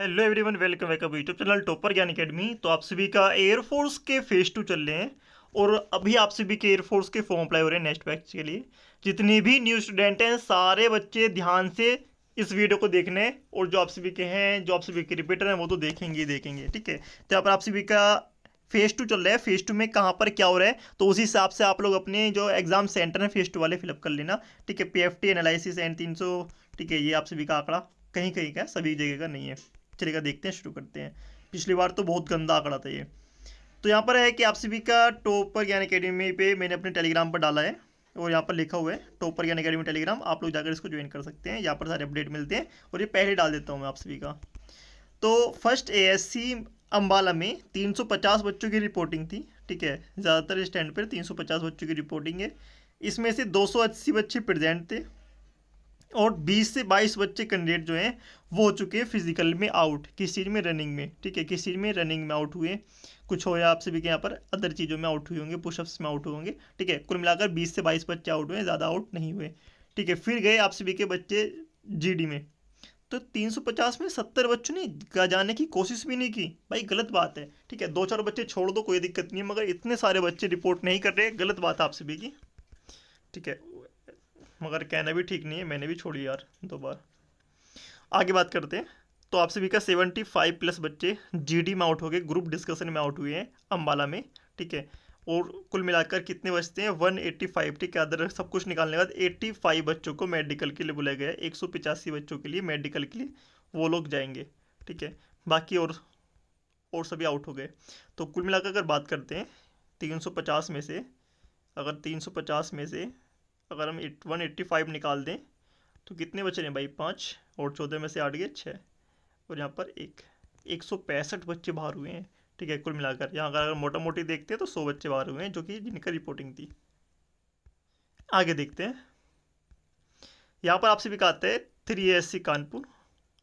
hello everyone welcome वेकअप YouTube channel Topper Gyan Academy तो आप सभी का एयरफोर्स के फेज टू चल रहे हैं और अभी आप सभी के एयरफोर्स के फॉर्म अप्लाई हो रहे हैं नेक्स्ट बैच के लिए जितने भी न्यू स्टूडेंट हैं सारे बच्चे ध्यान से इस वीडियो को देखने और जो आप सभी के हैं जो आप सभी के रिपीटर हैं वो तो देखेंगे देखेंगे ठीक है तो यहाँ पर आप सभी का फेज टू चल रहा है फेज टू में कहाँ पर क्या हो रहा है तो उसी हिसाब से आप लोग अपने जो एग्जाम सेंटर हैं फेज टू वाले फिलअप कर लेना ठीक है P F T analysis and तीन सौ ठीक है ये आप सभी का आंकड़ा कहीं कहीं का सभी जगह का नहीं है चलेगा देखते हैं शुरू करते हैं पिछली बार तो बहुत गंदा आंकड़ा था ये तो यहाँ पर है कि आप सभी का टोपर ज्ञान अकेडमी पे मैंने अपने टेलीग्राम पर डाला है और यहाँ पर लिखा हुआ है टोपर ज्ञान अकेडमी टेलीग्राम आप लोग जाकर इसको ज्वाइन कर सकते हैं यहाँ पर सारे अपडेट मिलते हैं और ये पहले डाल देता हूँ मैं आप सभी का तो फर्स्ट सी अम्बाला में 350 बच्चों की रिपोर्टिंग थी ठीक है ज़्यादातर स्टैंड पर 350 बच्चों की रिपोर्टिंग है इसमें से अस्सी बच्चे प्रेजेंट थे और 20 से 22 बच्चे कैंडिडेट जो हैं वो हो चुके हैं फिजिकल में आउट किस चीज़ में रनिंग में ठीक है किस चीज़ में रनिंग में आउट हुए कुछ हो या आपसे भी यहाँ पर अदर चीज़ों में आउट हुए होंगे पुशअप्स में आउट हुए होंगे ठीक है कुल मिलाकर बीस से बाईस बच्चे आउट हुए ज़्यादा आउट नहीं हुए ठीक है फिर गए आप सभी के बच्चे जी में तो 350 में 70 बच्चों ने जाने की कोशिश भी नहीं की भाई गलत बात है ठीक है दो चार बच्चे छोड़ दो कोई दिक्कत नहीं है मगर इतने सारे बच्चे रिपोर्ट नहीं कर रहे गलत बात है आप सभी की ठीक है मगर कहना भी ठीक नहीं है मैंने भी छोड़ी यार दो बार आगे बात करते हैं तो आप सभी का सेवेंटी फाइव प्लस बच्चे जीडी में आउट हो गए ग्रुप डिस्कशन में आउट हुए हैं अम्बाला में ठीक है और कुल मिलाकर कितने बचते हैं वन एट्टी फाइव ठीक है अदर सब कुछ निकालने के बाद एट्टी फाइव बच्चों को मेडिकल के लिए बुलाया गया है एक सौ पिचासी बच्चों के लिए मेडिकल के लिए वो लोग जाएंगे ठीक है बाकी और और सभी आउट हो गए तो कुल मिलाकर अगर बात करते हैं तीन सौ पचास में से अगर तीन सौ पचास में से अगर हम एट वन एट्टी फाइव निकाल दें तो कितने बच्चे हैं भाई पाँच और चौदह में से आठ गए छः और यहाँ पर एक एक सौ पैंसठ बच्चे बाहर हुए हैं ठीक है कुल मिलाकर यहाँ अगर मोटा मोटी देखते हैं तो सौ बच्चे बाहर हुए हैं जो कि जिनका रिपोर्टिंग थी आगे देखते हैं यहाँ पर आपसे भी कहते हैं थ्री एस सी कानपुर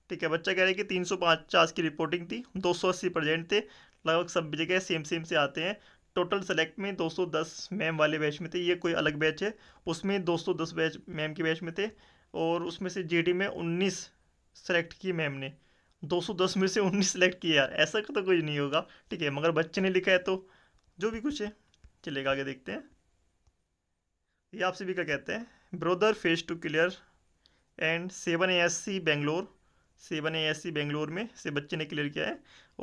ठीक है बच्चा कह रहे हैं कि तीन सौ पचास की रिपोर्टिंग थी दो सौ अस्सी प्रेजेंट थे लगभग सब जगह सेम सेम से आते हैं टोटल सेलेक्ट में 210 मैम वाले बैच में थे ये कोई अलग बैच है उसमें 210 बैच मैम के बैच में थे और उसमें से जेडी में 19 सेलेक्ट की मैम ने 210 में से 19 सेलेक्ट किया यार ऐसा तो कुछ नहीं होगा ठीक है मगर बच्चे ने लिखा है तो जो भी कुछ है चलेगा आगे देखते हैं ये आपसे भी क्या कहते हैं brother phase two clear and seven A S C Bangalore seven A S C Bangalore में से बच्चे ने क्लियर किया है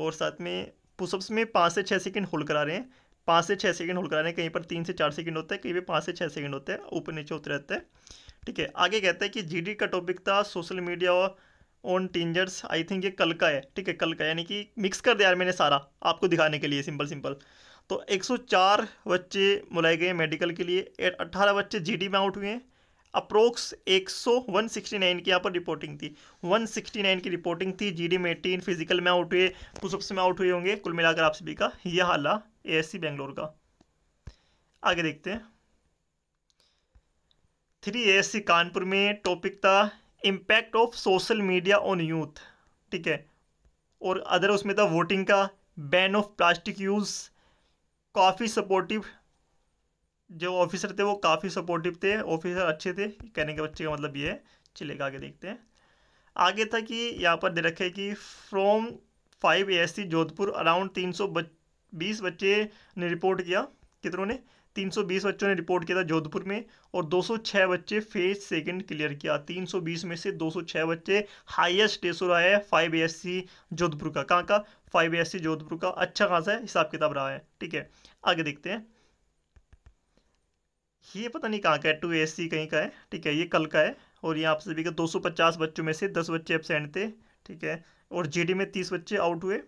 और साथ में पुशअप्स में पाँच से छः सेकेंड होल्ड करा रहे हैं पाँच से छः सेकंड होल्ड कराने कहीं पर तीन से चार सेकंड होते हैं कहीं पर पाँच से छः सेकंड होते हैं ऊपर नीचे होते रहते हैं ठीक है आगे कहते हैं कि जीडी का टॉपिक था सोशल मीडिया और ऑन टेंजर्स आई थिंक ये कल का है ठीक है कल का यानी कि मिक्स कर दिया यार मैंने सारा आपको दिखाने के लिए सिंपल सिंपल तो चार बच्चे बुलाए गए मेडिकल के लिए अट्ठारह बच्चे डी में आउट हुए हैं अप्रोक्स 100 169 की यहाँ पर रिपोर्टिंग थी 169 की रिपोर्टिंग थी जीडी में एटीन फिजिकल में आउट हुए पुशअप्स में आउट हुए होंगे कुल मिलाकर आप सभी का यह हाला एस बेंगलोर का आगे देखते हैं थ्री एएससी कानपुर में टॉपिक था impact of social media on youth ठीक है और अदर उसमें था वोटिंग का बैन ऑफ प्लास्टिक यूज़ काफ़ी सपोर्टिव जो ऑफिसर थे वो काफ़ी सपोर्टिव थे ऑफिसर अच्छे थे कहने के बच्चे का मतलब ये है चलेगा आगे देखते हैं आगे था कि यहाँ पर दे रखे कि from five A S C Jodhpur around तीन सौ बच बीस बच्चे ने रिपोर्ट किया कितनों ने 320 बच्चों ने रिपोर्ट किया था जोधपुर में और 206 बच्चे फेज सेकंड क्लियर किया 320 में से 206 बच्चे हाईएस्ट एसो रहा है फाइव एएससी जोधपुर का कहाँ का फाइव एएससी जोधपुर का अच्छा खासा हिसाब किताब रहा है ठीक है आगे देखते हैं ये पता नहीं कहाँ का है टू एएससी कहीं का है ठीक है ये कल का है और ये आप सभी का दो बच्चों में से दस बच्चे एबसेंट थे ठीक है और जी में तीस बच्चे आउट हुए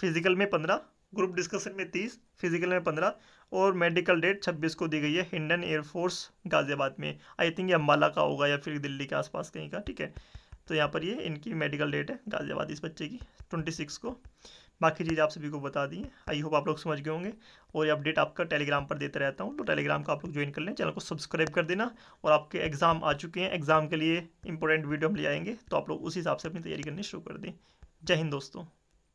फिजिकल में पंद्रह ग्रुप डिस्कशन में तीस फिजिकल में पंद्रह और मेडिकल डेट छब्बीस को दी गई है हिंडन एयरफोर्स गाज़ियाबाद में आई थिंक ये अम्बाला का होगा या फिर दिल्ली के आसपास कहीं का ठीक है तो यहाँ पर ये इनकी मेडिकल डेट है गाज़ियाबाद इस बच्चे की ट्वेंटी सिक्स को बाकी चीज़ आप सभी को बता दी आई होप आप लोग समझ गए होंगे और ये अपडेट आपका टेलीग्राम पर देता रहता हूँ तो टेलीग्राम का आप लोग ज्वाइन कर लें चैनल को सब्सक्राइब कर देना और आपके एग्ज़ाम आ चुके हैं एग्ज़ाम के लिए इंपॉर्टेंट वीडियो हम ले आएंगे तो आप लोग उसी हिसाब से अपनी तैयारी करनी शुरू कर दें जय हिंद दोस्तों